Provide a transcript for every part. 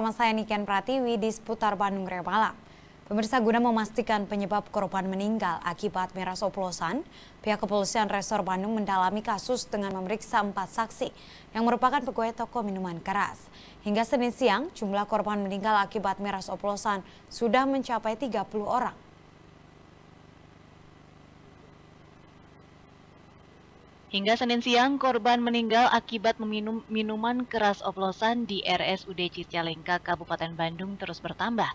Sama saya Niken Pratiwi di seputar Bandung Raya Malang. Pemirsa guna memastikan penyebab korban meninggal akibat miras oplosan, pihak kepolisian Resor Bandung mendalami kasus dengan memeriksa empat saksi yang merupakan pegawai toko minuman keras. Hingga Senin siang, jumlah korban meninggal akibat miras oplosan sudah mencapai 30 orang. Hingga Senin siang, korban meninggal akibat meminum minuman keras oplosan di RSUD Cicalengka, Kabupaten Bandung terus bertambah.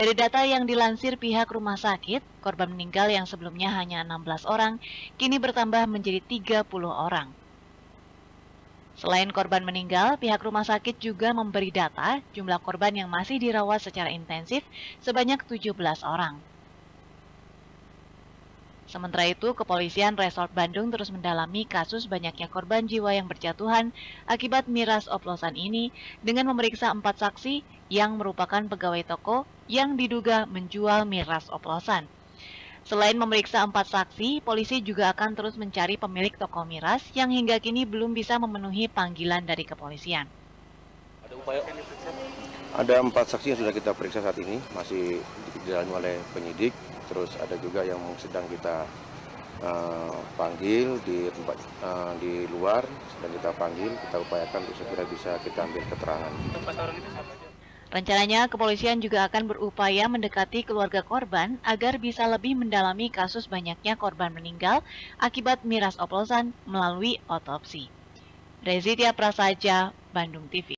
Dari data yang dilansir pihak rumah sakit, korban meninggal yang sebelumnya hanya 16 orang, kini bertambah menjadi 30 orang. Selain korban meninggal, pihak rumah sakit juga memberi data jumlah korban yang masih dirawat secara intensif sebanyak 17 orang. Sementara itu, kepolisian Resort Bandung terus mendalami kasus banyaknya korban jiwa yang berjatuhan akibat miras oplosan ini dengan memeriksa empat saksi yang merupakan pegawai toko yang diduga menjual miras oplosan. Selain memeriksa empat saksi, polisi juga akan terus mencari pemilik toko miras yang hingga kini belum bisa memenuhi panggilan dari kepolisian. Pak? Ada empat saksi yang sudah kita periksa saat ini, masih dijalani oleh penyidik. Terus ada juga yang sedang kita uh, panggil di tempat uh, di luar, sedang kita panggil, kita upayakan untuk segera bisa kita ambil keterangan. Rencananya, kepolisian juga akan berupaya mendekati keluarga korban agar bisa lebih mendalami kasus banyaknya korban meninggal akibat miras oplosan melalui otopsi. Rezitia Prasaja, Bandung TV.